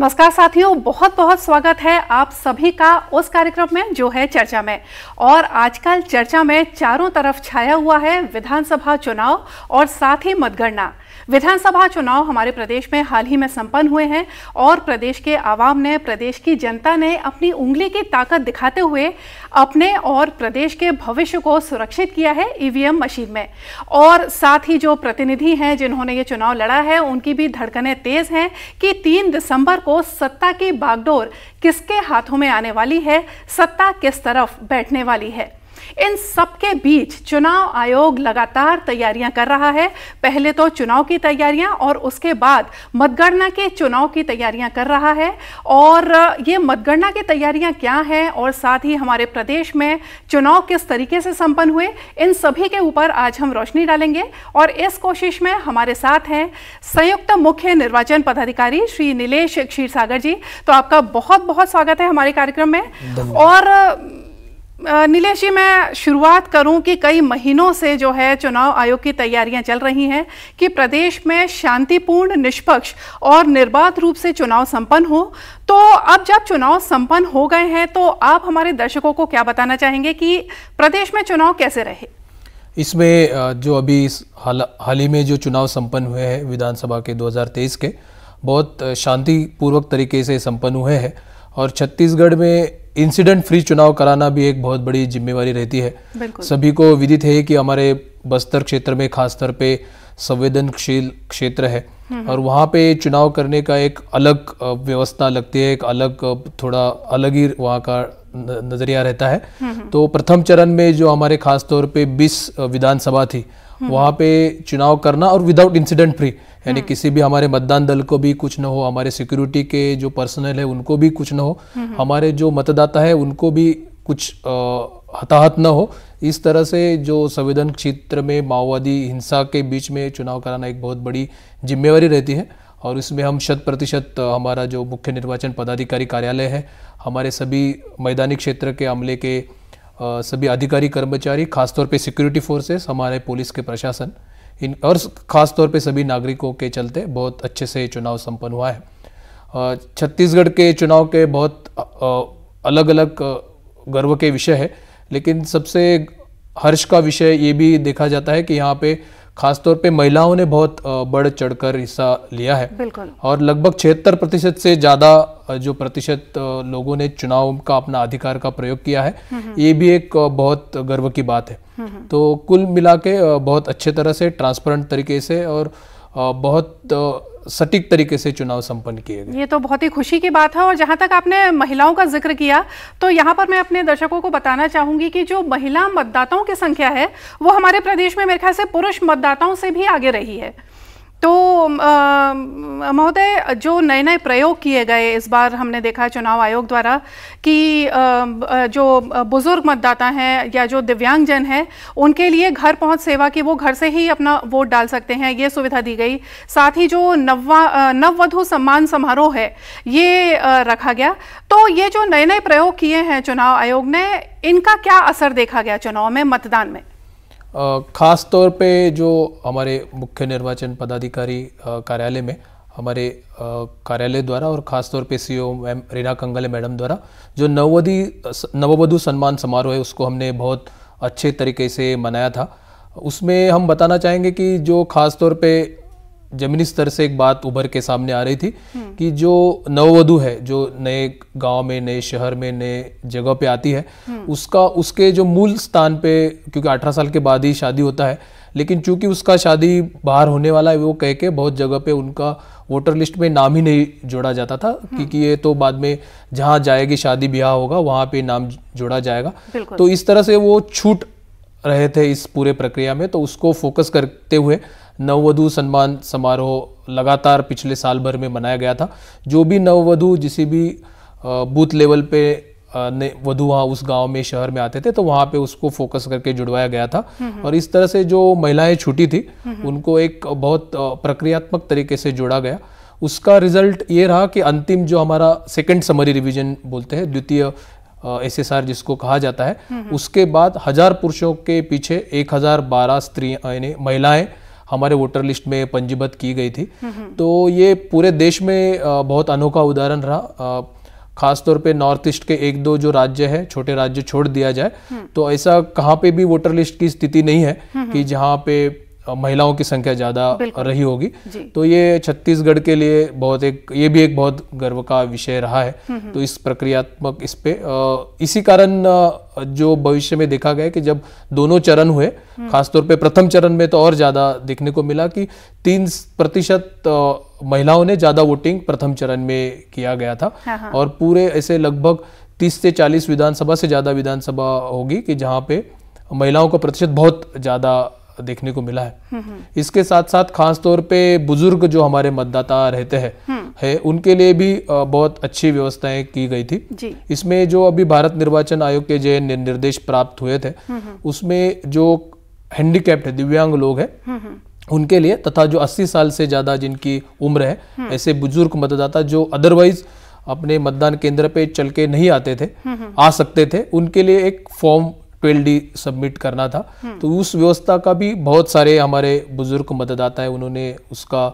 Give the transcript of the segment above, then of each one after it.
नमस्कार साथियों बहुत बहुत स्वागत है आप सभी का उस कार्यक्रम में जो है चर्चा में और आजकल चर्चा में चारों तरफ छाया हुआ है विधानसभा चुनाव और साथ ही मतगणना विधानसभा चुनाव हमारे प्रदेश में हाल ही में संपन्न हुए हैं और प्रदेश के आवाम ने प्रदेश की जनता ने अपनी उंगली की ताकत दिखाते हुए अपने और प्रदेश के भविष्य को सुरक्षित किया है ईवीएम मशीन में और साथ ही जो प्रतिनिधि हैं जिन्होंने ये चुनाव लड़ा है उनकी भी धड़कनें तेज हैं कि तीन दिसंबर को सत्ता की बागडोर किसके हाथों में आने वाली है सत्ता किस तरफ बैठने वाली है इन सबके बीच चुनाव आयोग लगातार तैयारियां कर रहा है पहले तो चुनाव की तैयारियां और उसके बाद मतगणना के चुनाव की तैयारियां कर रहा है और ये मतगणना की तैयारियां क्या हैं और साथ ही हमारे प्रदेश में चुनाव किस तरीके से संपन्न हुए इन सभी के ऊपर आज हम रोशनी डालेंगे और इस कोशिश में हमारे साथ हैं संयुक्त मुख्य निर्वाचन पदाधिकारी श्री नीलेष क्षीर सागर जी तो आपका बहुत बहुत स्वागत है हमारे कार्यक्रम में और नीलेश जी मैं शुरुआत करूं कि कई महीनों से जो है चुनाव आयोग की तैयारियां चल रही हैं कि प्रदेश में शांतिपूर्ण निष्पक्ष और निर्बाध रूप से चुनाव संपन्न हो तो अब जब चुनाव संपन्न हो गए हैं तो आप हमारे दर्शकों को क्या बताना चाहेंगे कि प्रदेश में चुनाव कैसे रहे इसमें जो अभी हाल ही में जो चुनाव संपन्न हुए हैं विधानसभा के 2023 के बहुत शांतिपूर्वक तरीके से संपन्न हुए हैं और छत्तीसगढ़ में इंसिडेंट फ्री चुनाव कराना भी एक बहुत बड़ी जिम्मेवारी रहती है सभी को विदित है कि हमारे बस्तर क्षेत्र में खासतौर पे संवेदनशील क्षेत्र है हम्म। और वहाँ पे चुनाव करने का एक अलग व्यवस्था लगती है एक अलग थोड़ा अलग ही वहाँ का नज़रिया रहता है हम्म। तो प्रथम चरण में जो हमारे खासतौर पे 20 विधानसभा थी हम्म। वहाँ पे चुनाव करना और विदाउट इंसिडेंट फ्री यानी हम्म। किसी भी हमारे मतदान दल को भी कुछ न हो हमारे सिक्योरिटी के जो पर्सनल है उनको भी कुछ न हो हम्म। हमारे जो मतदाता है उनको भी कुछ हताहत न हो इस तरह से जो संवेदन क्षेत्र में माओवादी हिंसा के बीच में चुनाव कराना एक बहुत बड़ी जिम्मेवारी रहती है और इसमें हम शत प्रतिशत हमारा जो मुख्य निर्वाचन पदाधिकारी कार्यालय है हमारे सभी मैदानी क्षेत्र के अमले के सभी अधिकारी कर्मचारी खासतौर पे सिक्योरिटी फोर्सेस हमारे पुलिस के प्रशासन इन और ख़ासतौर पे सभी नागरिकों के चलते बहुत अच्छे से चुनाव संपन्न हुआ है छत्तीसगढ़ के चुनाव के बहुत अलग अलग गर्व के विषय है लेकिन सबसे हर्ष का विषय ये भी देखा जाता है कि यहाँ पे खासतौर पे महिलाओं ने बहुत बढ़ चढ़कर हिस्सा लिया है और लगभग छिहत्तर प्रतिशत से ज़्यादा जो प्रतिशत लोगों ने चुनाव का अपना अधिकार का प्रयोग किया है हम्म, हम्म। ये भी एक बहुत गर्व की बात है हम्म, तो कुल मिला के बहुत अच्छे तरह से ट्रांसपेरेंट तरीके से और बहुत सटीक तरीके से चुनाव संपन्न किए गए ये तो बहुत ही खुशी की बात है और जहाँ तक आपने महिलाओं का जिक्र किया तो यहाँ पर मैं अपने दर्शकों को बताना चाहूंगी कि जो महिला मतदाताओं की संख्या है वो हमारे प्रदेश में मेरे ख्याल से पुरुष मतदाताओं से भी आगे रही है तो महोदय जो नए नए प्रयोग किए गए इस बार हमने देखा चुनाव आयोग द्वारा कि जो बुज़ुर्ग मतदाता हैं या जो दिव्यांगजन हैं उनके लिए घर पहुंच सेवा की वो घर से ही अपना वोट डाल सकते हैं ये सुविधा दी गई साथ ही जो नववा नववधु सम्मान समारोह है ये रखा गया तो ये जो नए नए प्रयोग किए हैं चुनाव आयोग ने इनका क्या असर देखा गया चुनाव में मतदान में ख़ास तौर पे जो हमारे मुख्य निर्वाचन पदाधिकारी कार्यालय में हमारे कार्यालय द्वारा और खास तौर पे ओ मैम रीना कंगले मैडम द्वारा जो नववधि नववधु सम्मान समारोह है उसको हमने बहुत अच्छे तरीके से मनाया था उसमें हम बताना चाहेंगे कि जो खास तौर पे जमीनी स्तर से एक बात उभर के सामने आ रही थी कि जो नववधु है जो नए गांव में नए शहर में नए जगह पे आती है उसका उसके जो मूल स्थान पे क्योंकि 18 साल के बाद ही शादी होता है लेकिन चूंकि उसका शादी बाहर होने वाला है वो कह के बहुत जगह पे उनका वोटर लिस्ट में नाम ही नहीं जोड़ा जाता था क्योंकि ये तो बाद में जहाँ जाएगी शादी ब्याह होगा वहाँ पे नाम जोड़ा जाएगा तो इस तरह से वो छूट रहे थे इस पूरे प्रक्रिया में तो उसको फोकस करते हुए नववधु सम्मान समारोह लगातार पिछले साल भर में मनाया गया था जो भी नववधु जिसी भी बूथ लेवल पे वधु वहाँ उस गांव में शहर में आते थे तो वहाँ पे उसको फोकस करके जुड़वाया गया था और इस तरह से जो महिलाएं छुट्टी थी उनको एक बहुत प्रक्रियात्मक तरीके से जोड़ा गया उसका रिजल्ट ये रहा कि अंतिम जो हमारा सेकंड समरी रिवीजन बोलते हैं द्वितीय एस एस आर जिसको कहा जाता है उसके बाद हजार पुरुषों के पीछे एक हजार बारह स्त्री यानी महिलाएं हमारे वोटर लिस्ट में पंजीबद्ध की गई थी हम्म, हम्म। तो ये पूरे देश में बहुत अनोखा उदाहरण रहा खासतौर पे नॉर्थ ईस्ट के एक दो जो राज्य है छोटे राज्य छोड़ दिया जाए हम्म। तो ऐसा कहाँ पे भी वोटर लिस्ट की स्थिति नहीं है कि जहाँ पे महिलाओं की संख्या ज़्यादा रही होगी तो ये छत्तीसगढ़ के लिए बहुत एक ये भी एक बहुत गर्व का विषय रहा है हम्म, हम्म। तो इस प्रक्रियात्मक इस पे इसी कारण जो भविष्य में देखा गया कि जब दोनों चरण हुए हम्म। खासतौर पे प्रथम चरण में तो और ज़्यादा देखने को मिला कि तीन प्रतिशत महिलाओं ने ज़्यादा वोटिंग प्रथम चरण में किया गया था हाँ, हाँ। और पूरे ऐसे लगभग तीस से चालीस विधानसभा से ज़्यादा विधानसभा होगी कि जहाँ पे महिलाओं का प्रतिशत बहुत ज़्यादा देखने को मिला है हम्म, हम्म। इसके साथ साथ खास तौर पे बुजुर्ग जो हमारे मतदाता रहते हैं हम्म। है उनके लिए भी बहुत अच्छी व्यवस्थाएं की गई थी इसमें जो अभी भारत निर्वाचन आयोग के जो निर्देश प्राप्त हुए थे उसमें जो हैंडीकैप्ड है दिव्यांग लोग हैं उनके लिए तथा जो 80 साल से ज़्यादा जिनकी उम्र है ऐसे बुजुर्ग मतदाता जो अदरवाइज अपने मतदान केंद्र पे चल के नहीं आते थे आ सकते थे उनके लिए एक फॉर्म ट्वेल्व डी सबमिट करना था तो उस व्यवस्था का भी बहुत सारे हमारे बुजुर्ग मतदाता है उन्होंने उसका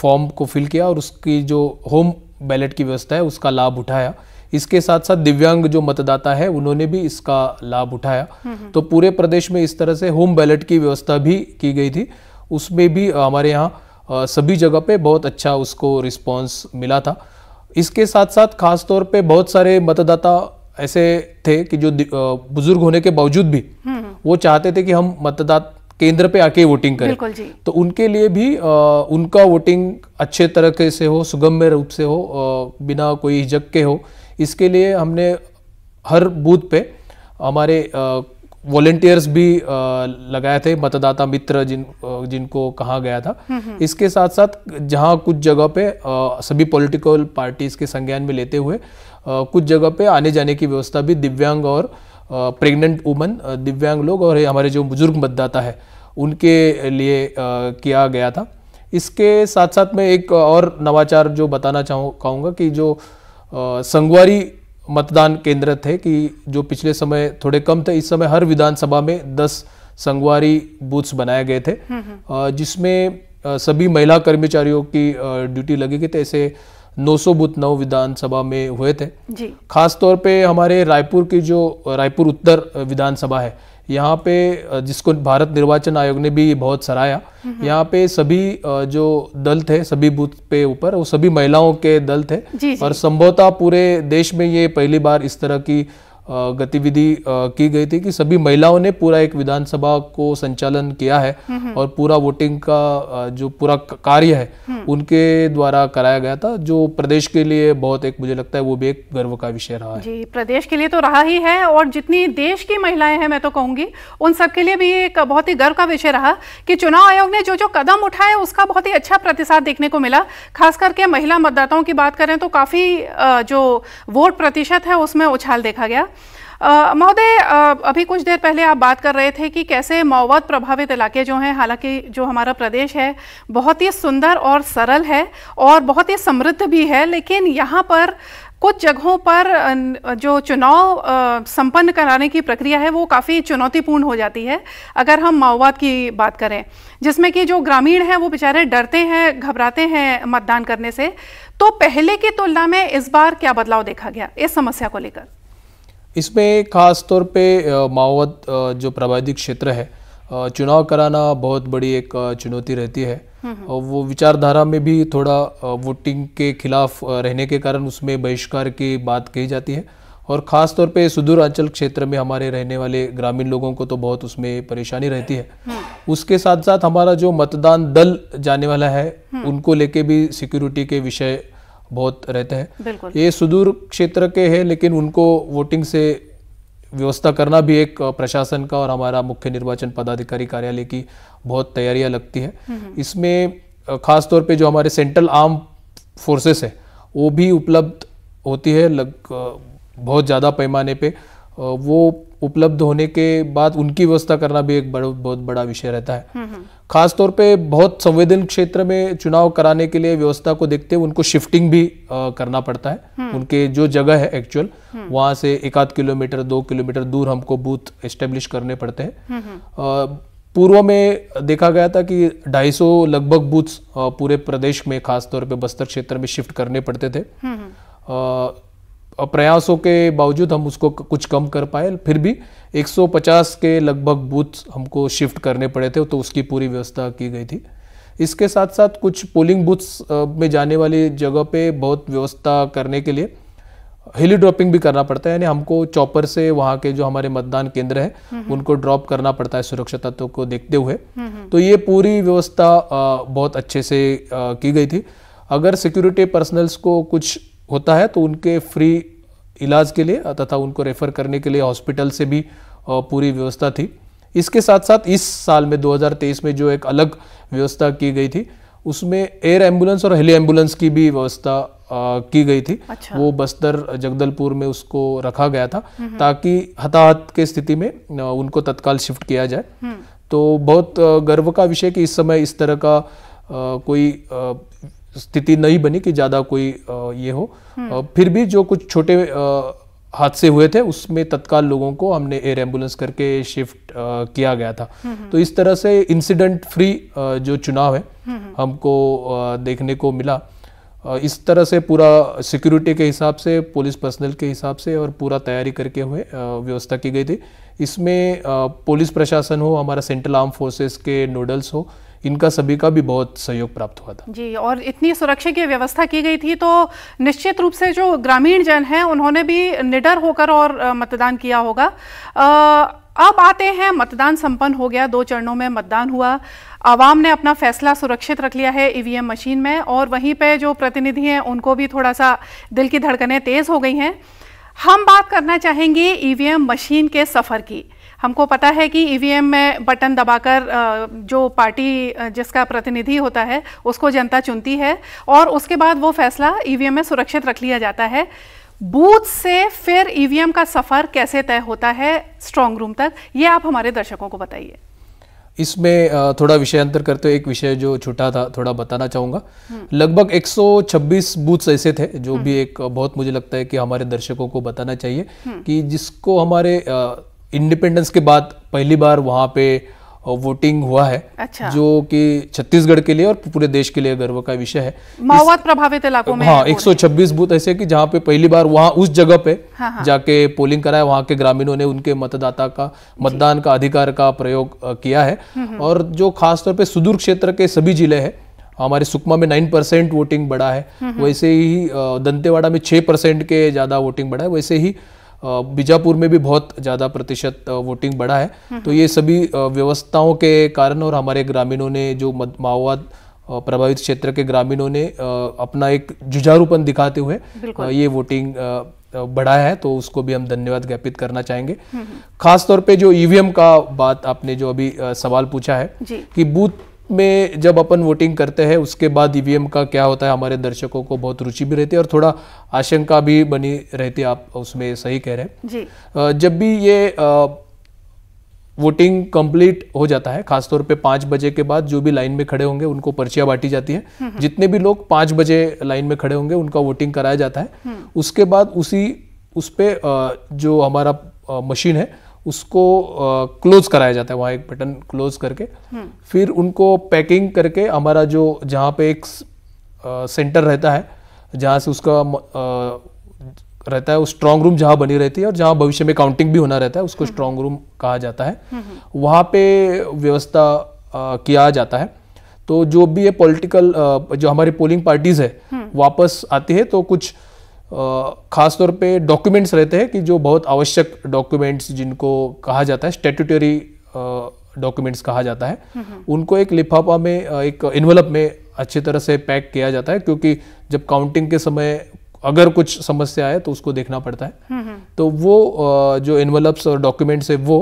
फॉर्म को फिल किया और उसकी जो होम बैलेट की व्यवस्था है उसका लाभ उठाया इसके साथ साथ दिव्यांग जो मतदाता है उन्होंने भी इसका लाभ उठाया तो पूरे प्रदेश में इस तरह से होम बैलेट की व्यवस्था भी की गई थी उसमें भी हमारे यहाँ सभी जगह पे बहुत अच्छा उसको रिस्पॉन्स मिला था इसके साथ साथ खासतौर पर पे बहुत सारे मतदाता ऐसे थे कि जो बुजुर्ग होने के बावजूद भी हम्म, हम्म। वो चाहते थे कि हम मतदाता केंद्र पे आके वोटिंग करें तो उनके लिए भी आ, उनका वोटिंग अच्छे तरीके से हो सुगम्य रूप से हो आ, बिना कोई हिजक के हो इसके लिए हमने हर बूथ पे हमारे वॉलेंटियर्स भी लगाए थे मतदाता मित्र जिन जिनको कहा गया था हम्म, इसके साथ साथ जहां कुछ जगह पे आ, सभी पॉलिटिकल पार्टीज के संज्ञान में लेते हुए कुछ जगह पे आने जाने की व्यवस्था भी दिव्यांग और प्रेग्नेंट वुमन दिव्यांग लोग और हमारे जो बुजुर्ग मतदाता है उनके लिए किया गया था इसके साथ साथ मैं एक और नवाचार जो बताना चाहूँ कहूँगा कि जो संगवारी मतदान केंद्र थे कि जो पिछले समय थोड़े कम थे इस समय हर विधानसभा में दस संगवारी बूथ्स बनाए गए थे हम्म, हम्म। जिसमें सभी महिला कर्मचारियों की ड्यूटी लगी गई थी तो ऐसे 900 बूथ नव विधानसभा में हुए थे खास तौर पे हमारे रायपुर की जो रायपुर उत्तर विधानसभा है यहाँ पे जिसको भारत निर्वाचन आयोग ने भी बहुत सराहा यहाँ पे सभी जो दल थे सभी बूथ पे ऊपर वो सभी महिलाओं के दल थे जी, जी। और संभवतः पूरे देश में ये पहली बार इस तरह की गतिविधि की गई थी कि सभी महिलाओं ने पूरा एक विधानसभा को संचालन किया है और पूरा वोटिंग का जो पूरा कार्य है हम्म। उनके द्वारा कराया गया था जो प्रदेश के लिए बहुत एक मुझे लगता है वो भी एक गर्व का विषय रहा है जी प्रदेश के लिए तो रहा ही है और जितनी देश की महिलाएं हैं मैं तो कहूंगी उन सबके लिए भी एक बहुत ही गर्व का विषय रहा कि चुनाव आयोग ने जो जो कदम उठाए उसका बहुत ही अच्छा प्रतिसाद देखने को मिला खास करके महिला मतदाताओं की बात करें तो काफ़ी जो वोट प्रतिशत है उसमें उछाल देखा गया महोदय अभी कुछ देर पहले आप बात कर रहे थे कि कैसे माओवाद प्रभावित इलाके जो हैं हालांकि जो हमारा प्रदेश है बहुत ही सुंदर और सरल है और बहुत ही समृद्ध भी है लेकिन यहाँ पर कुछ जगहों पर जो चुनाव संपन्न कराने की प्रक्रिया है वो काफ़ी चुनौतीपूर्ण हो जाती है अगर हम माओवाद की बात करें जिसमें कि जो ग्रामीण हैं वो बेचारे डरते हैं घबराते हैं मतदान करने से तो पहले की तुलना में इस बार क्या बदलाव देखा गया इस समस्या को लेकर इसमें ख़ास तौर पे माओवाद जो प्रभावित क्षेत्र है चुनाव कराना बहुत बड़ी एक चुनौती रहती है हम्म, हम्म। और वो विचारधारा में भी थोड़ा वोटिंग के खिलाफ रहने के कारण उसमें बहिष्कार की बात कही जाती है और ख़ास तौर पे अंचल क्षेत्र में हमारे रहने वाले ग्रामीण लोगों को तो बहुत उसमें परेशानी रहती है हम्म। उसके साथ साथ हमारा जो मतदान दल जाने वाला है उनको लेके भी सिक्योरिटी के विषय बहुत रहते हैं ये सुदूर क्षेत्र के हैं लेकिन उनको वोटिंग से व्यवस्था करना भी एक प्रशासन का और हमारा मुख्य निर्वाचन पदाधिकारी कार्यालय की बहुत तैयारियां लगती है हम्म, हम्म। इसमें खास तौर पे जो हमारे सेंट्रल आर्म फोर्सेस है वो भी उपलब्ध होती है लग बहुत ज़्यादा पैमाने पे वो उपलब्ध होने के बाद उनकी व्यवस्था करना भी एक बड़, बहुत बड़ा विषय रहता है हम्म, हम्म। खासतौर पे बहुत संवेदन क्षेत्र में चुनाव कराने के लिए व्यवस्था को देखते हुए उनको शिफ्टिंग भी आ, करना पड़ता है हम्म। उनके जो जगह है एक्चुअल वहां से एक आध किलोमीटर दो किलोमीटर दूर हमको बूथ एस्टेब्लिश करने पड़ते हैं पूर्व में देखा गया था कि 250 लगभग बूथ पूरे प्रदेश में खासतौर पर बस्तर क्षेत्र में शिफ्ट करने पड़ते थे प्रयासों के बावजूद हम उसको कुछ कम कर पाए फिर भी 150 के लगभग बूथ हमको शिफ्ट करने पड़े थे तो उसकी पूरी व्यवस्था की गई थी इसके साथ साथ कुछ पोलिंग बूथ्स में जाने वाली जगह पे बहुत व्यवस्था करने के लिए हिली ड्रॉपिंग भी करना पड़ता है यानी हमको चॉपर से वहाँ के जो हमारे मतदान केंद्र है उनको ड्रॉप करना पड़ता है सुरक्षा तत्वों को देखते हुए तो ये पूरी व्यवस्था बहुत अच्छे से की गई थी अगर सिक्योरिटी पर्सनल्स को कुछ होता है तो उनके फ्री इलाज के लिए तथा उनको रेफर करने के लिए हॉस्पिटल से भी पूरी व्यवस्था थी इसके साथ साथ इस साल में 2023 में जो एक अलग व्यवस्था की गई थी उसमें एयर एम्बुलेंस और हेली एम्बुलेंस की भी व्यवस्था की गई थी अच्छा। वो बस्तर जगदलपुर में उसको रखा गया था हम्म हम्म। ताकि हताहत के स्थिति में उनको तत्काल शिफ्ट किया जाए हम्म। तो बहुत गर्व का विषय कि इस समय इस तरह का कोई स्थिति नहीं बनी कि ज़्यादा कोई ये हो फिर भी जो कुछ छोटे हादसे हुए थे उसमें तत्काल लोगों को हमने एयर एम्बुलेंस करके शिफ्ट किया गया था तो इस तरह से इंसिडेंट फ्री जो चुनाव है हमको देखने को मिला इस तरह से पूरा सिक्योरिटी के हिसाब से पुलिस पर्सनल के हिसाब से और पूरा तैयारी करके हुए व्यवस्था की गई थी इसमें पुलिस प्रशासन हो हमारा सेंट्रल आर्म फोर्सेस के नूडल्स हो इनका सभी का भी बहुत सहयोग प्राप्त हुआ था जी और इतनी सुरक्षा की व्यवस्था की गई थी तो निश्चित रूप से जो ग्रामीण जन हैं उन्होंने भी निडर होकर और मतदान किया होगा अब आते हैं मतदान संपन्न हो गया दो चरणों में मतदान हुआ आवाम ने अपना फैसला सुरक्षित रख लिया है ईवीएम मशीन में और वहीं पे जो प्रतिनिधि हैं उनको भी थोड़ा सा दिल की धड़कनें तेज़ हो गई हैं हम बात करना चाहेंगे ईवीएम मशीन के सफ़र की हमको पता है कि ईवीएम e में बटन दबाकर जो पार्टी जिसका प्रतिनिधि होता है उसको जनता चुनती है और उसके बाद वो फैसला ईवीएम e में सुरक्षित रख लिया जाता है बूथ से फिर ईवीएम e का सफ़र कैसे तय होता है स्ट्रांग रूम तक ये आप हमारे दर्शकों को बताइए इसमें थोड़ा विषय अंतर करते हुए एक विषय जो छुटा था थोड़ा बताना चाहूँगा हम्म। लगभग 126 बूथ्स ऐसे थे जो भी हम्म। एक बहुत मुझे लगता है कि हमारे दर्शकों को बताना चाहिए हम्म। कि जिसको हमारे इंडिपेंडेंस के बाद पहली बार वहाँ पे वोटिंग हुआ है अच्छा। जो कि छत्तीसगढ़ के लिए और पूरे देश के लिए गर्व का विषय है माओवाद प्रभावित इलाकों में हाँ 126 बूथ ऐसे कि जहाँ पे पहली बार वहाँ उस जगह पे हाँ, हा। जाके पोलिंग कराया वहाँ के ग्रामीणों ने उनके मतदाता का मतदान का अधिकार का प्रयोग किया है हम्म, हम्म। और जो खासतौर पर सुदूर क्षेत्र के सभी जिले है हमारे सुकमा में नाइन परसेंट वोटिंग बढ़ा है वैसे ही दंतेवाड़ा में छह परसेंट के ज़्यादा वोटिंग बढ़ा है वैसे ही बीजापुर में भी बहुत ज़्यादा प्रतिशत वोटिंग बढ़ा है हम्म, तो हम्म। ये सभी व्यवस्थाओं के कारण और हमारे ग्रामीणों ने जो माओवाद प्रभावित क्षेत्र के ग्रामीणों ने अपना एक जुझारूपन दिखाते हुए ये वोटिंग बढ़ाया है तो उसको भी हम धन्यवाद ज्ञापित करना चाहेंगे हम्म, खासतौर पे जो ईवीएम e का बात आपने जो अभी सवाल पूछा है कि बूथ में जब अपन वोटिंग करते हैं उसके बाद ईवीएम e का क्या होता है हमारे दर्शकों को बहुत रुचि भी रहती है और थोड़ा आशंका भी बनी रहती है आप उसमें सही कह रहे हैं जी जब भी ये वोटिंग कंप्लीट हो जाता है खासतौर पे पांच बजे के बाद जो भी लाइन में खड़े होंगे उनको पर्चिया बांटी जाती है हम्म, हम्म। जितने भी लोग पांच बजे लाइन में खड़े होंगे उनका वोटिंग कराया जाता है हम्म। उसके बाद उसी उस पर जो हमारा मशीन है उसको क्लोज कराया जाता है वहाँ एक बटन क्लोज करके हम्म। फिर उनको पैकिंग करके हमारा जो जहाँ पे एक सेंटर रहता है जहाँ से उसका रहता है उस स्ट्रांग रूम जहाँ बनी रहती है और जहाँ भविष्य में काउंटिंग भी होना रहता है उसको स्ट्रांग रूम हम्म। कहा जाता है हम्म, वहाँ पे व्यवस्था किया जाता है तो जो भी ये पॉलिटिकल जो हमारी पोलिंग पार्टीज है वापस आती है तो कुछ ख़ास तौर पे डॉक्यूमेंट्स रहते हैं कि जो बहुत आवश्यक डॉक्यूमेंट्स जिनको कहा जाता है स्टेटूटरी डॉक्यूमेंट्स कहा जाता है हम्म, हम्म। उनको एक लिफाफा में एक इन्वलप में अच्छी तरह से पैक किया जाता है क्योंकि जब काउंटिंग के समय अगर कुछ समस्या आए तो उसको देखना पड़ता है हम्म, तो वो जो इन्वलप्स और डॉक्यूमेंट्स है वो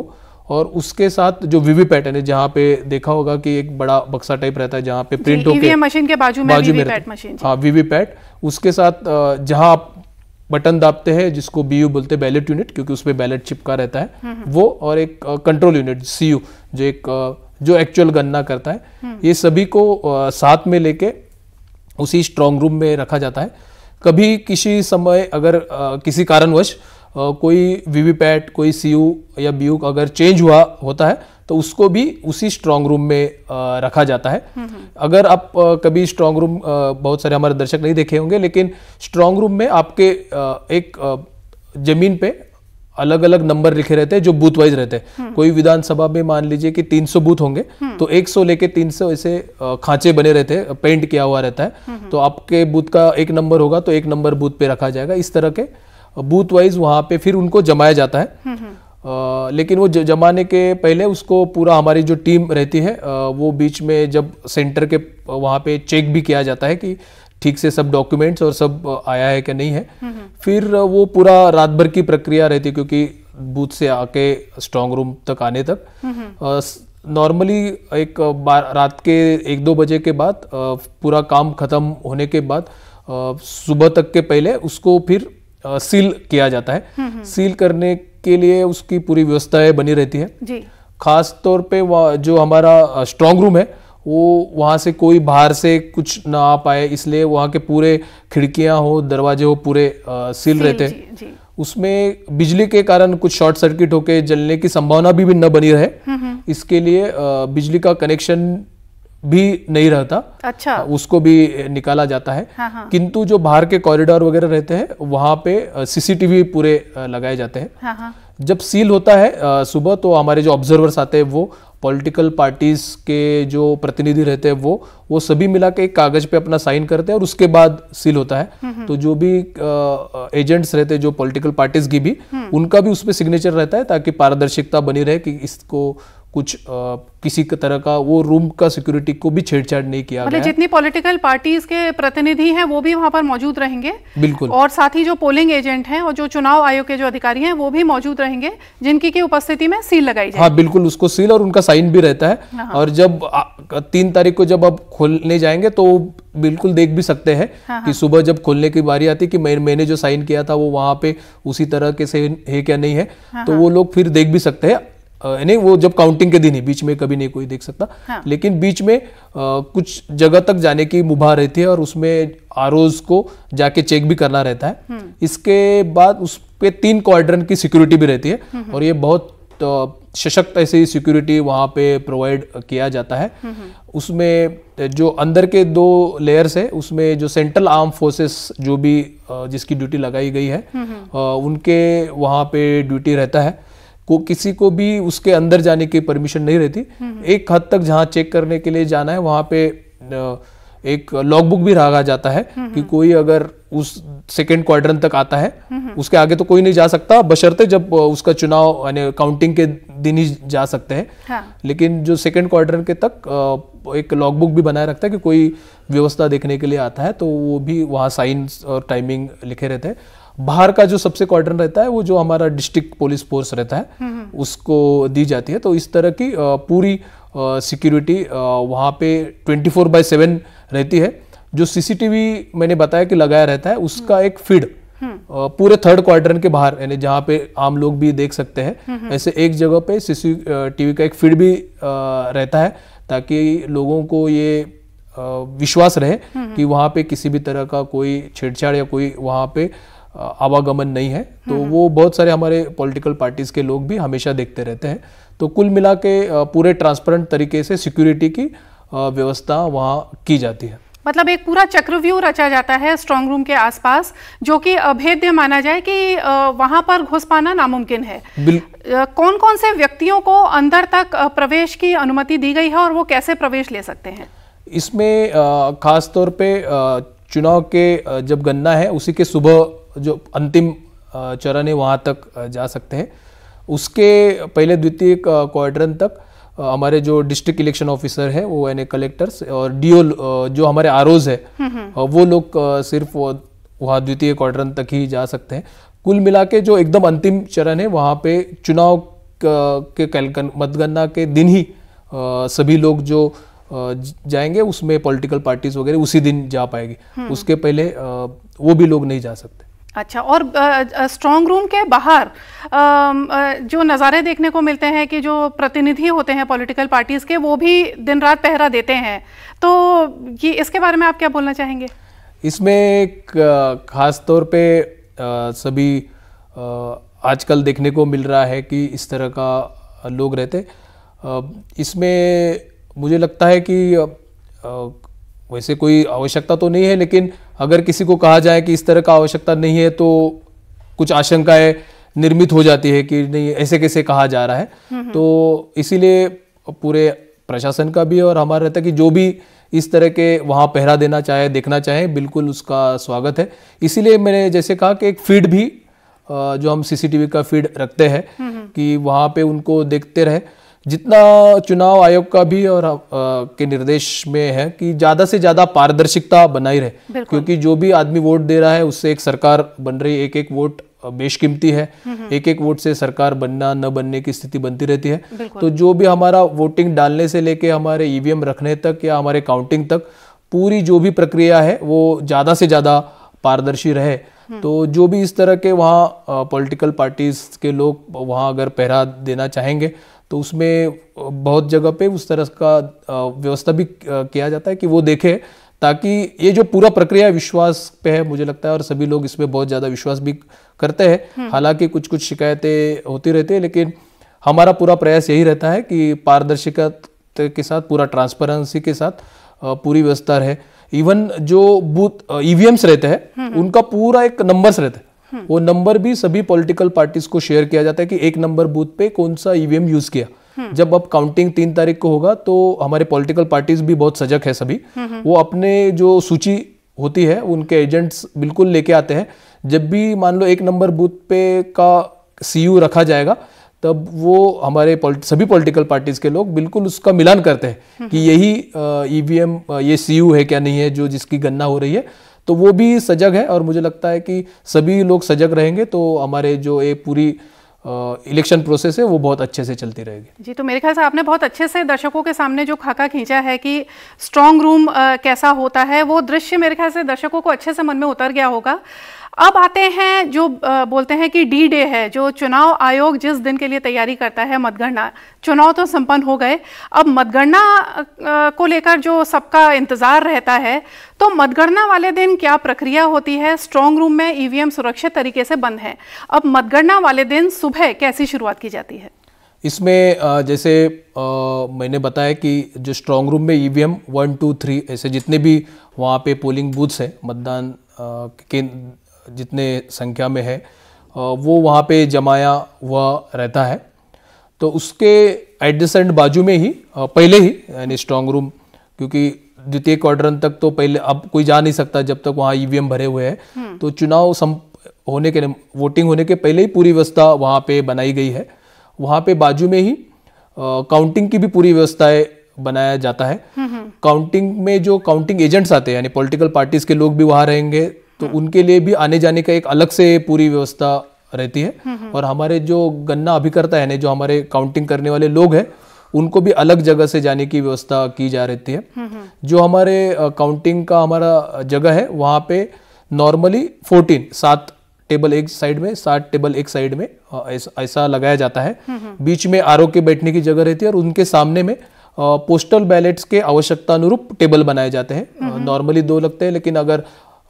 और उसके साथ जो वीवी पैटर्न है जहाँ पे देखा होगा कि एक बड़ा बक्सा टाइप रहता है जहाँ पे प्रिंट होके मशीन e के बाजू में बाजू में पैट मशीन हाँ वीवी पैट उसके साथ जहाँ आप बटन दाबते हैं जिसको बी यू बोलते हैं बैलेट यूनिट क्योंकि उसमें बैलेट चिपका रहता है हम्म, हम्म। वो और एक कंट्रोल यूनिट सी यू जो एक जो एक्चुअल गणना करता है हम्म। ये सभी को आ, साथ में लेके उसी स्ट्रांग रूम में रखा जाता है कभी किसी समय अगर आ, किसी कारणवश कोई वीवीपैट कोई सीयू या बीयू अगर चेंज हुआ होता है तो उसको भी उसी स्ट्रांग रूम में रखा जाता है हम्म, हम्म। अगर आप कभी स्ट्रांग रूम बहुत सारे हमारे दर्शक नहीं देखे होंगे लेकिन स्ट्रांग रूम में आपके एक जमीन पे अलग अलग नंबर लिखे रहते हैं जो बूथ वाइज रहते हैं हम्म। कोई विधानसभा में मान लीजिए कि 300 बूथ होंगे तो 100 लेके तीन ऐसे खांचे बने रहते हैं पेंट किया हुआ रहता है तो आपके बूथ का एक नंबर होगा तो एक नंबर बूथ पे रखा जाएगा इस तरह के बूथ वाइज वहां पे फिर उनको जमाया जाता है आ, लेकिन वो जमाने के पहले उसको पूरा हमारी जो टीम रहती है आ, वो बीच में जब सेंटर के वहाँ पे चेक भी किया जाता है कि ठीक से सब डॉक्यूमेंट्स और सब आया है कि नहीं है हम्म, हम्म। फिर वो पूरा रात भर की प्रक्रिया रहती क्योंकि बूथ से आके स्ट्रांग रूम तक आने तक हम्म, नॉर्मली एक रात के एक दो बजे के बाद पूरा काम खत्म होने के बाद सुबह तक के पहले उसको फिर सील किया जाता है सील हम्म, हम्म। करने के लिए उसकी पूरी व्यवस्थाएं बनी रहती है खास तौर पे जो हमारा स्ट्रांग रूम है वो वहाँ से कोई बाहर से कुछ ना आ पाए इसलिए वहाँ के पूरे खिड़कियाँ हो दरवाजे हो पूरे आ, सील सील रहते हैं उसमें बिजली के कारण कुछ शॉर्ट सर्किट होके जलने की संभावना भी, भी न बनी रहे हम्म, इसके लिए आ, बिजली का कनेक्शन भी नहीं रहता अच्छा हाँ, उसको भी निकाला जाता है हाँ हाँ। किंतु जो बाहर के कॉरिडोर वगैरह रहते हैं वहाँ पे सीसीटीवी पूरे लगाए जाते हैं हाँ हाँ। जब सील होता है सुबह तो हमारे जो ऑब्जर्वर्स आते हैं वो पॉलिटिकल पार्टीज के जो प्रतिनिधि रहते हैं वो वो सभी मिला के एक कागज पे अपना साइन करते हैं और उसके बाद सील होता है हम्म, हम्म। तो जो भी एजेंट्स रहते हैं जो पॉलिटिकल पार्टीज की भी हम्म। उनका भी उस पर सिग्नेचर रहता है ताकि पारदर्शिता बनी रहे कि इसको कुछ आ, किसी तरह का वो रूम का सिक्योरिटी को भी छेड़छाड़ नहीं किया मतलब गया जितनी पॉलिटिकल पार्टीज के प्रतिनिधि हैं वो भी वहां पर मौजूद रहेंगे बिल्कुल और साथ ही जो पोलिंग एजेंट हैं और जो चुनाव आयोग के जो अधिकारी हैं वो भी मौजूद रहेंगे जिनकी की उपस्थिति में सील लगाई हाँ बिल्कुल उसको सील और उनका साइन भी रहता है हाँ, हाँ। और जब तीन तारीख को जब आप खोलने जाएंगे तो बिल्कुल देख भी सकते हैं हाँ, हाँ। कि सुबह जब खोलने की बारी आती कि मैं मैंने जो साइन किया था वो वहाँ पे उसी तरह के से है क्या नहीं है हाँ। तो वो लोग फिर देख भी सकते हैं नहीं वो जब काउंटिंग के दिन ही बीच में कभी नहीं कोई देख सकता हाँ। लेकिन बीच में आ, कुछ जगह तक जाने की मुभा रहती है और उसमें आर को जाके चेक भी करना रहता है हम्म। इसके बाद उस पर तीन क्वार्टर की सिक्योरिटी भी रहती है हम्म, हम्म। और ये बहुत सशक्त ऐसी सिक्योरिटी वहाँ पे प्रोवाइड किया जाता है उसमें जो अंदर के दो लेयर्स है उसमें जो सेंट्रल आर्म फोर्सेस जो भी जिसकी ड्यूटी लगाई गई है उनके वहाँ पे ड्यूटी रहता है को किसी को भी उसके अंदर जाने की परमिशन नहीं रहती हम्म। एक हद तक जहाँ चेक करने के लिए जाना है वहाँ पे एक बुक भी रहा जाता है हम्म, कि हम्म। कोई अगर उस सेकेंड क्वार्टर तक आता है उसके आगे तो कोई नहीं जा सकता बशर्ते जब उसका चुनाव यानी काउंटिंग के दिन ही जा सकते हैं हाँ। लेकिन जो सेकेंड क्वार्टर के तक एक लॉग बुक भी बनाए रखता है कि कोई व्यवस्था देखने के लिए आता है तो वो भी वहाँ साइंस और टाइमिंग लिखे रहते हैं बाहर का जो सबसे क्वार्टर रहता है वो जो हमारा डिस्ट्रिक्ट पुलिस फोर्स रहता है हम्म, हम्म। उसको दी जाती है तो इस तरह की पूरी सिक्योरिटी वहाँ पे 24 फोर बाई सेवन रहती है जो सीसीटीवी मैंने बताया कि लगाया रहता है उसका हम्म। एक फीड पूरे थर्ड क्वार्टर के बाहर यानी जहाँ पे आम लोग भी देख सकते हैं ऐसे एक जगह पे सीसी टीवी का एक फीड भी रहता है ताकि लोगों को ये विश्वास रहे कि वहाँ पे किसी भी तरह का कोई छेड़छाड़ या कोई वहाँ पे आवागमन नहीं है तो हम्म। वो बहुत सारे हमारे पॉलिटिकल पार्टीज़ के लोग भी हमेशा देखते रहते हैं तो कुल मिला के पूरे ट्रांसपेरेंट तरीके से सिक्योरिटी की व्यवस्था वहाँ की जाती है मतलब एक पूरा चक्रव्यूह रचा जाता है स्ट्रांग रूम के आसपास जो कि अभेद्य माना जाए कि वहां पर घुस पाना नामुमकिन है कौन कौन से व्यक्तियों को अंदर तक प्रवेश की अनुमति दी गई है और वो कैसे प्रवेश ले सकते हैं इसमें खास तौर पे चुनाव के जब गन्ना है उसी के सुबह जो अंतिम चरण है वहाँ तक जा सकते हैं उसके पहले द्वितीय क्वार्टरन तक हमारे जो डिस्ट्रिक्ट इलेक्शन ऑफिसर है वो यानी कलेक्टर्स और डीओ जो हमारे आर है हम्म, हम्म। वो लोग सिर्फ वहाँ द्वितीय क्वार्टरन तक ही जा सकते हैं कुल मिला के जो एकदम अंतिम चरण है वहाँ पे चुनाव के मतगणना के दिन ही सभी लोग जो जाएंगे उसमें पॉलिटिकल पार्टीज वगैरह उसी दिन जा पाएगी हम्म। उसके पहले वो भी लोग नहीं जा सकते अच्छा और स्ट्रॉन्ग रूम के बाहर आ, जो नज़ारे देखने को मिलते हैं कि जो प्रतिनिधि होते हैं पॉलिटिकल पार्टीज़ के वो भी दिन रात पहरा देते हैं तो ये इसके बारे में आप क्या बोलना चाहेंगे इसमें ख़ास तौर पे आ, सभी आ, आजकल देखने को मिल रहा है कि इस तरह का लोग रहते इसमें मुझे लगता है कि वैसे कोई आवश्यकता तो नहीं है लेकिन अगर किसी को कहा जाए कि इस तरह का आवश्यकता नहीं है तो कुछ आशंकाएं निर्मित हो जाती है कि नहीं ऐसे कैसे कहा जा रहा है हम्म, हम्म। तो इसीलिए पूरे प्रशासन का भी और हमारा रहता है कि जो भी इस तरह के वहाँ पहरा देना चाहे देखना चाहे बिल्कुल उसका स्वागत है इसीलिए मैंने जैसे कहा कि एक फीड भी जो हम सीसीटीवी का फीड रखते हैं हम्म, कि वहाँ पे उनको देखते रहे जितना चुनाव आयोग का भी और आ, के निर्देश में है कि ज़्यादा से ज़्यादा पारदर्शिकता बनाई रहे क्योंकि जो भी आदमी वोट दे रहा है उससे एक सरकार बन रही एक एक वोट बेशकीमती है एक एक वोट से सरकार बनना न बनने की स्थिति बनती रहती है तो जो भी हमारा वोटिंग डालने से लेके हमारे ईवीएम रखने तक या हमारे काउंटिंग तक पूरी जो भी प्रक्रिया है वो ज़्यादा से ज़्यादा पारदर्शी रहे हम्म। तो जो भी इस तरह के वहाँ पॉलिटिकल पार्टीज के लोग वहाँ अगर पहरा देना चाहेंगे तो उसमें बहुत जगह पे उस तरह का व्यवस्था भी किया जाता है कि वो देखें ताकि ये जो पूरा प्रक्रिया विश्वास पे है मुझे लगता है और सभी लोग इसमें बहुत ज़्यादा विश्वास भी करते हैं हम्म। हालांकि कुछ कुछ शिकायतें होती रहती है लेकिन हमारा पूरा प्रयास यही रहता है कि पारदर्शिता के साथ पूरा ट्रांसपेरेंसी के साथ पूरी व्यवस्था रहे इवन जो बूथ ईवीएम्स e रहते हैं हम्म। उनका पूरा एक नंबर्स रहता है वो नंबर भी सभी पॉलिटिकल पार्टीज को शेयर किया जाता है कि एक नंबर बूथ पे कौन सा ईवीएम e यूज किया जब अब काउंटिंग तीन तारीख को होगा तो हमारे पॉलिटिकल पार्टीज भी बहुत सजग है सभी वो अपने जो सूची होती है उनके एजेंट्स बिल्कुल लेके आते हैं जब भी मान लो एक नंबर बूथ पे का सीयू e रखा जाएगा तब वो हमारे पौल्ट, सभी पॉलिटिकल पार्टीज के लोग बिल्कुल उसका मिलान करते हैं कि यही ईवीएम e ये सीयू है क्या नहीं है जो जिसकी गणना हो रही है तो वो भी सजग है और मुझे लगता है कि सभी लोग सजग रहेंगे तो हमारे जो ये पूरी इलेक्शन प्रोसेस है वो बहुत अच्छे से चलती रहेगी जी तो मेरे ख्याल से आपने बहुत अच्छे से दर्शकों के सामने जो खाका खींचा है कि स्ट्रांग रूम आ, कैसा होता है वो दृश्य मेरे ख्याल से दर्शकों को अच्छे से मन में उतर गया होगा अब आते हैं जो बोलते हैं कि डी डे है जो चुनाव आयोग जिस दिन के लिए तैयारी करता है मतगणना चुनाव तो संपन्न हो गए अब मतगणना को लेकर जो सबका इंतज़ार रहता है तो मतगणना वाले दिन क्या प्रक्रिया होती है स्ट्रॉन्ग रूम में ईवीएम e सुरक्षित तरीके से बंद है अब मतगणना वाले दिन सुबह कैसी शुरुआत की जाती है इसमें जैसे मैंने बताया कि जो स्ट्रॉन्ग रूम में E V M one two three ऐसे जितने भी वहाँ पे पोलिंग बूथ्स हैं मतदान जितने संख्या में है वो वहाँ पे जमाया हुआ रहता है तो उसके एडजेसेंट बाजू में ही पहले ही यानी स्ट्रांग रूम क्योंकि द्वितीय क्वाड्रन तक तो पहले अब कोई जा नहीं सकता जब तक वहाँ ईवीएम e भरे हुए हैं हम्म। तो चुनाव होने के वोटिंग होने के पहले ही पूरी व्यवस्था वहाँ पे बनाई गई है वहाँ पे बाजू में ही काउंटिंग की भी पूरी व्यवस्थाएं बनाया जाता है काउंटिंग हम्म, हम्म। में जो काउंटिंग एजेंट्स आते हैं यानी पॉलिटिकल पार्टीज के लोग भी वहाँ रहेंगे तो हाँ। उनके लिए भी आने जाने का एक अलग से पूरी व्यवस्था रहती है हम्म, हम्म। और हमारे जो गन्ना अभिकर्ता है जो हमारे काउंटिंग करने वाले लोग हैं उनको भी अलग जगह से जाने की व्यवस्था की जा रही है हम्म, जो हमारे काउंटिंग का हमारा जगह है वहाँ पे नॉर्मली फोर्टीन सात टेबल एक साइड में सात टेबल एक साइड में ऐसा लगाया जाता है बीच में आर के बैठने की जगह रहती है और उनके सामने में पोस्टल बैलेट्स के आवश्यकता अनुरूप टेबल बनाए जाते हैं नॉर्मली दो लगते हैं लेकिन अगर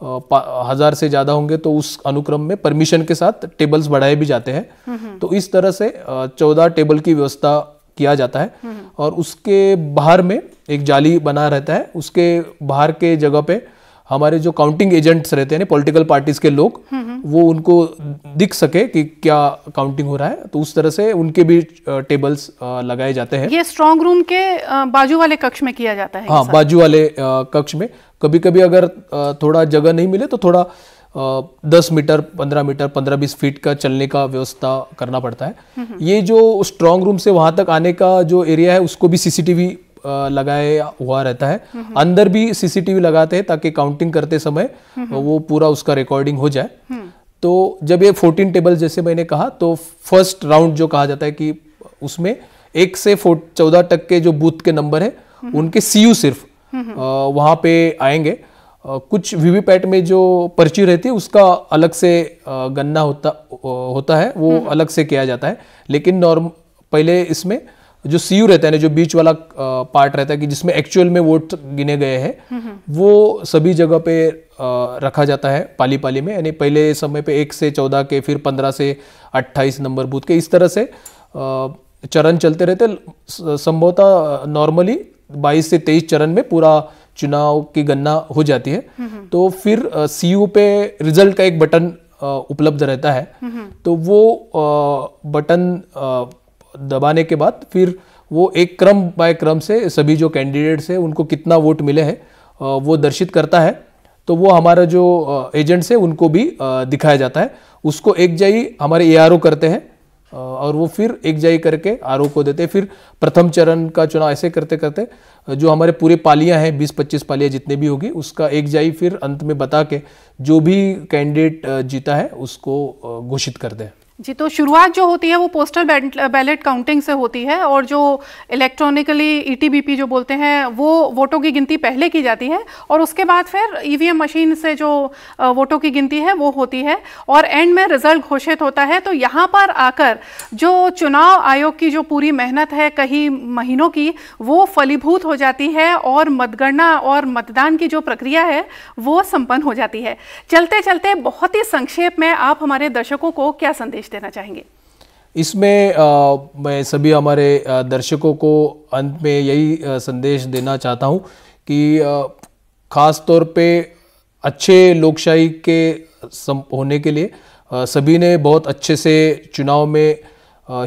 हजार से ज्यादा होंगे तो उस अनुक्रम में परमिशन के साथ टेबल्स बढ़ाए भी जाते हैं हम्म, हम्म। तो इस तरह से चौदह टेबल की व्यवस्था किया जाता है हम्म, और उसके बाहर में एक जाली बना रहता है उसके बाहर के जगह पे हमारे जो काउंटिंग एजेंट्स रहते हैं पॉलिटिकल पार्टीज के लोग वो उनको दिख सके कि क्या काउंटिंग हो रहा है तो उस तरह से उनके भी टेबल्स लगाए जाते हैं ये स्ट्रॉन्ग रूम के बाजू वाले कक्ष में किया जाता है हाँ बाजू वाले कक्ष में कभी कभी अगर थोड़ा जगह नहीं मिले तो थोड़ा दस मीटर पंद्रह मीटर पंद्रह बीस फीट का चलने का व्यवस्था करना पड़ता है हम्म, हम्म। ये जो स्ट्रांग रूम से वहां तक आने का जो एरिया है उसको भी सीसीटीवी लगाए हुआ रहता है हम्म, अंदर भी सीसीटीवी लगाते हैं ताकि काउंटिंग करते समय वो पूरा उसका रिकॉर्डिंग हो जाए तो जब ये फोर्टीन टेबल जैसे मैंने कहा तो फर्स्ट राउंड जो कहा जाता है कि उसमें एक से चौदह तक के जो बूथ के नंबर है उनके सीयू सिर्फ वहाँ पे आएंगे कुछ वीवीपैट में जो पर्ची रहती है उसका अलग से गन्ना होता होता है वो हम्म। अलग से किया जाता है लेकिन नॉर्म पहले इसमें जो सीयू रहता है ना जो बीच वाला पार्ट रहता है कि जिसमें एक्चुअल में वोट गिने गए हैं हम्म। वो सभी जगह पे रखा जाता है पाली पाली में यानी पहले समय पे एक से चौदह के फिर पंद्रह से अट्ठाईस नंबर बूथ के इस तरह से चरण चलते रहते संभवतः नॉर्मली बाईस से तेईस चरण में पूरा चुनाव की गणना हो जाती है हम्म, हम्म। तो फिर सी पे रिजल्ट का एक बटन उपलब्ध रहता है हम्म, तो वो बटन दबाने के बाद फिर वो एक क्रम बाय क्रम से सभी जो कैंडिडेट्स हैं उनको कितना वोट मिले हैं वो दर्शित करता है तो वो हमारा जो एजेंट्स है उनको भी दिखाया जाता है उसको एक जाई हमारे ए करते हैं और वो फिर एक जाई करके आर को देते फिर प्रथम चरण का चुनाव ऐसे करते करते जो हमारे पूरे पालियाँ हैं बीस पच्चीस पालियाँ जितने भी होगी उसका एक जाई फिर अंत में बता के जो भी कैंडिडेट जीता है उसको घोषित कर दें जी तो शुरुआत जो होती है वो पोस्टल बैलेट काउंटिंग से होती है और जो इलेक्ट्रॉनिकली ईटीबीपी e जो बोलते हैं वो वोटों की गिनती पहले की जाती है और उसके बाद फिर ईवीएम e मशीन से जो वोटों की गिनती है वो होती है और एंड में रिजल्ट घोषित होता है तो यहाँ पर आकर जो चुनाव आयोग की जो पूरी मेहनत है कई महीनों की वो फलीभूत हो जाती है और मतगणना और मतदान की जो प्रक्रिया है वो संपन्न हो जाती है चलते चलते बहुत ही संक्षेप में आप हमारे दर्शकों को क्या संदेश देना चाहेंगे इसमें आ, मैं सभी हमारे दर्शकों को अंत में यही संदेश देना चाहता हूँ कि खास तौर पे अच्छे लोकशाही के होने के लिए आ, सभी ने बहुत अच्छे से चुनाव में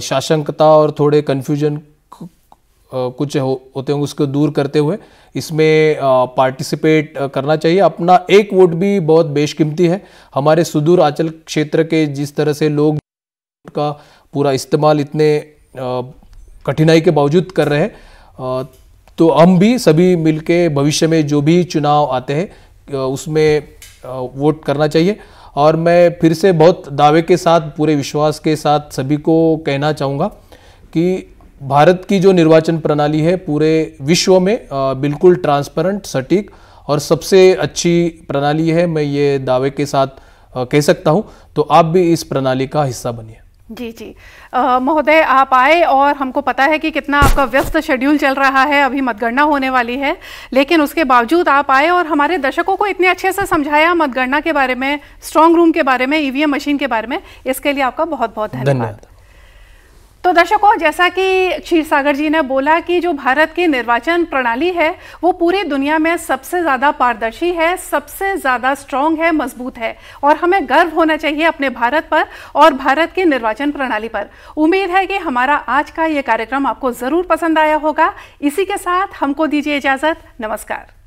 शासंकता और थोड़े कन्फ्यूजन कुछ हो, होते होंगे उसको दूर करते हुए इसमें पार्टिसिपेट करना चाहिए अपना एक वोट भी बहुत बेशकीमती है हमारे सुदूर आंचल क्षेत्र के जिस तरह से लोग का पूरा इस्तेमाल इतने कठिनाई के बावजूद कर रहे हैं तो हम भी सभी मिलके भविष्य में जो भी चुनाव आते हैं उसमें वोट करना चाहिए और मैं फिर से बहुत दावे के साथ पूरे विश्वास के साथ सभी को कहना चाहूँगा कि भारत की जो निर्वाचन प्रणाली है पूरे विश्व में बिल्कुल ट्रांसपेरेंट सटीक और सबसे अच्छी प्रणाली है मैं ये दावे के साथ कह सकता हूँ तो आप भी इस प्रणाली का हिस्सा बनिए जी जी महोदय आप आए और हमको पता है कि कितना आपका व्यस्त शेड्यूल चल रहा है अभी मतगणना होने वाली है लेकिन उसके बावजूद आप आए और हमारे दर्शकों को इतने अच्छे से समझाया मतगणना के बारे में स्ट्रांग रूम के बारे में ईवीएम e मशीन के बारे में इसके लिए आपका बहुत बहुत धन्यवाद तो दर्शकों जैसा कि क्षीर सागर जी ने बोला कि जो भारत की निर्वाचन प्रणाली है वो पूरी दुनिया में सबसे ज़्यादा पारदर्शी है सबसे ज़्यादा स्ट्रांग है मजबूत है और हमें गर्व होना चाहिए अपने भारत पर और भारत की निर्वाचन प्रणाली पर उम्मीद है कि हमारा आज का ये कार्यक्रम आपको ज़रूर पसंद आया होगा इसी के साथ हमको दीजिए इजाज़त नमस्कार